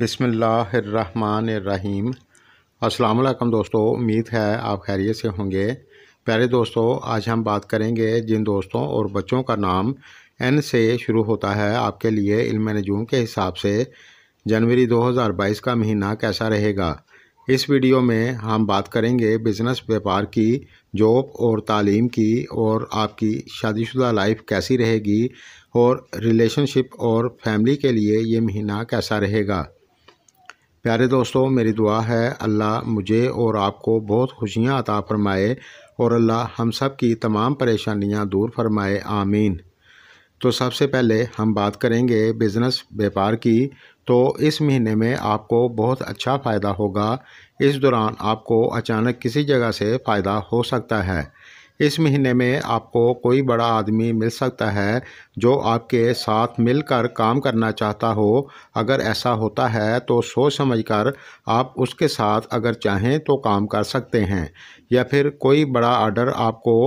बिसमीम अस्सलाम दोस्तों उम्मीद है आप खैरियत से होंगे प्यारे दोस्तों आज हम बात करेंगे जिन दोस्तों और बच्चों का नाम एन से शुरू होता है आपके लिए इल्म नजूम के हिसाब से जनवरी 2022 का महीना कैसा रहेगा इस वीडियो में हम बात करेंगे बिज़नेस व्यापार की जॉब और तालीम की और आपकी शादीशुदा लाइफ कैसी रहेगी और रिलेशनशिप और फैमिली के लिए ये महीना कैसा रहेगा प्यारे दोस्तों मेरी दुआ है अल्लाह मुझे और आपको बहुत खुशियाँ अता फ़रमाए और अल्लाह हम सब की तमाम परेशानियाँ दूर फरमाए आमीन तो सबसे पहले हम बात करेंगे बिज़नेस व्यापार की तो इस महीने में आपको बहुत अच्छा फ़ायदा होगा इस दौरान आपको अचानक किसी जगह से फ़ायदा हो सकता है इस महीने में आपको कोई बड़ा आदमी मिल सकता है जो आपके साथ मिलकर काम करना चाहता हो अगर ऐसा होता है तो सोच समझकर आप उसके साथ अगर चाहें तो काम कर सकते हैं या फिर कोई बड़ा आर्डर आपको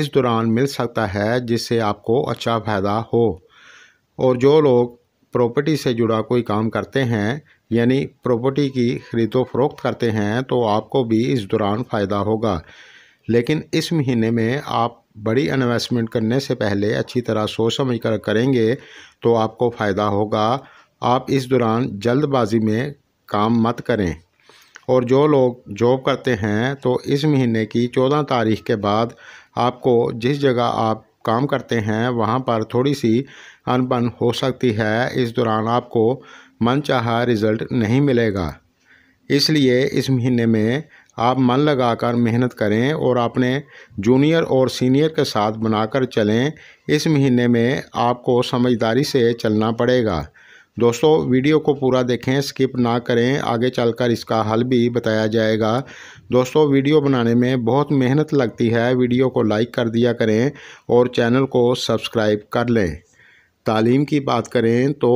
इस दौरान मिल सकता है जिससे आपको अच्छा फ़ायदा हो और जो लोग प्रॉपर्टी से जुड़ा कोई काम करते हैं यानी प्रॉपर्टी की ख़रीदो फरोख्त करते हैं तो आपको भी इस दौरान फ़ायदा होगा लेकिन इस महीने में आप बड़ी इन्वेस्टमेंट करने से पहले अच्छी तरह सोच समझ कर करेंगे तो आपको फ़ायदा होगा आप इस दौरान जल्दबाजी में काम मत करें और जो लोग जॉब करते हैं तो इस महीने की चौदह तारीख के बाद आपको जिस जगह आप काम करते हैं वहाँ पर थोड़ी सी अनबन हो सकती है इस दौरान आपको मनचाहा रिज़ल्ट नहीं मिलेगा इसलिए इस महीने में आप मन लगाकर मेहनत करें और अपने जूनियर और सीनियर के साथ बनाकर चलें इस महीने में आपको समझदारी से चलना पड़ेगा दोस्तों वीडियो को पूरा देखें स्किप ना करें आगे चलकर इसका हल भी बताया जाएगा दोस्तों वीडियो बनाने में बहुत मेहनत लगती है वीडियो को लाइक कर दिया करें और चैनल को सब्सक्राइब कर लें तालीम की बात करें तो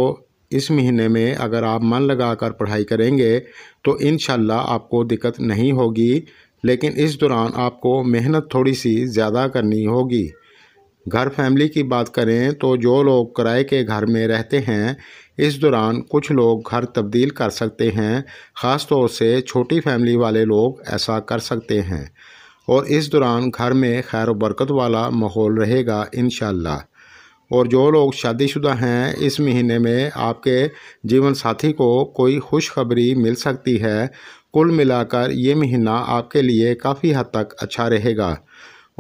इस महीने में अगर आप मन लगा कर पढ़ाई करेंगे तो इन आपको दिक्कत नहीं होगी लेकिन इस दौरान आपको मेहनत थोड़ी सी ज़्यादा करनी होगी घर फैमिली की बात करें तो जो लोग किराए के घर में रहते हैं इस दौरान कुछ लोग घर तब्दील कर सकते हैं ख़ास तौर से छोटी फैमिली वाले लोग ऐसा कर सकते हैं और इस दौरान घर में खैर बरकत वाला माहौल रहेगा इन और जो लोग शादीशुदा हैं इस महीने में आपके जीवन साथी को कोई खुशखबरी मिल सकती है कुल मिलाकर ये महीना आपके लिए काफ़ी हद तक अच्छा रहेगा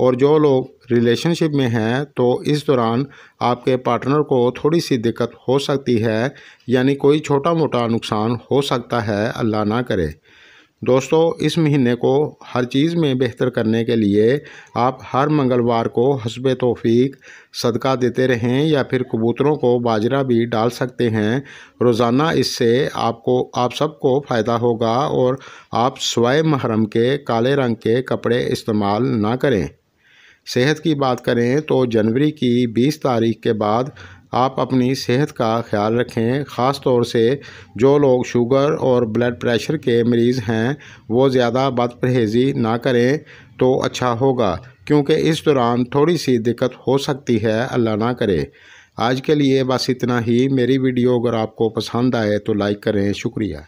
और जो लोग रिलेशनशिप में हैं तो इस दौरान आपके पार्टनर को थोड़ी सी दिक्कत हो सकती है यानी कोई छोटा मोटा नुकसान हो सकता है अल्लाह ना करे दोस्तों इस महीने को हर चीज़ में बेहतर करने के लिए आप हर मंगलवार को हसब तोफ़ी सदका देते रहें या फिर कबूतरों को बाजरा भी डाल सकते हैं रोज़ाना इससे आपको आप सबको फ़ायदा होगा और आप स्वय महरम के काले रंग के कपड़े इस्तेमाल ना करें सेहत की बात करें तो जनवरी की 20 तारीख के बाद आप अपनी सेहत का ख्याल रखें ख़ास तौर से जो लोग शुगर और ब्लड प्रेशर के मरीज़ हैं वो ज़्यादा बद परहेज़ी ना करें तो अच्छा होगा क्योंकि इस दौरान थोड़ी सी दिक्कत हो सकती है अल्लाह ना करे आज के लिए बस इतना ही मेरी वीडियो अगर आपको पसंद आए तो लाइक करें शुक्रिया